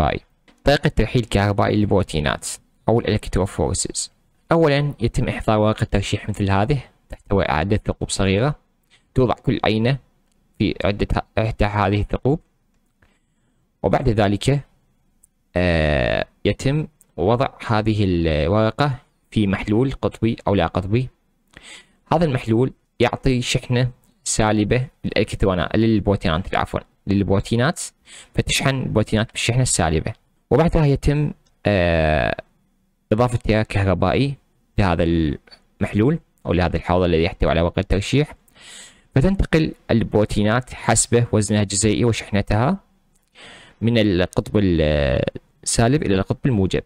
الكهربائي طريقة ترحيل كهربائي للبروتينات أو الإلكتروفورسز أولا يتم إحضار ورقة ترشيح مثل هذه تحتوي على عدة ثقوب صغيرة توضع كل عينة في عدة إحدى هذه الثقوب وبعد ذلك آه، يتم وضع هذه الورقة في محلول قطبي أو لا قطبي هذا المحلول يعطي شحنة سالبة للإلكترونات للبروتينات عفوا للبروتينات فتشحن البروتينات بالشحنة السالبة وبعدها يتم آه، إضافتها كهربائي لهذا المحلول أو لهذا الحوض الذي يحتوي على وقت الترشيح فتنتقل البروتينات حسب وزنها الجزيئي وشحنتها من القطب السالب إلى القطب الموجب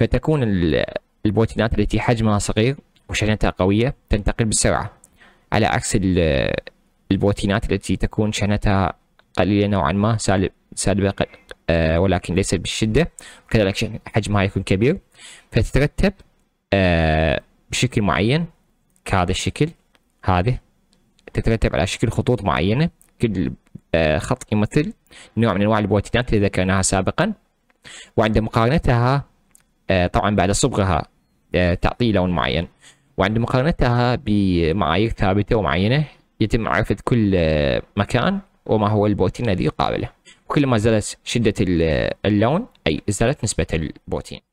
فتكون البروتينات التي حجمها صغير وشحنتها قوية تنتقل بسرعة على عكس البروتينات التي تكون شحنتها قليلة نوعا ما سالب سالبة آه ولكن ليست بالشدة وكذلك حجمها يكون كبير فتترتب آه بشكل معين كهذا الشكل هذه تترتب على شكل خطوط معينة كل آه خط يمثل نوع من أنواع البروتينات اللي ذكرناها سابقا وعند مقارنتها آه، طبعا بعد صبغها آه، تعطي لون معين وعند مقارنتها بمعايير ثابتة ومعينة يتم معرفة كل آه، مكان وما هو البوتين الذي يقابله كلما زادت شدة اللون أي زادت نسبة البوتين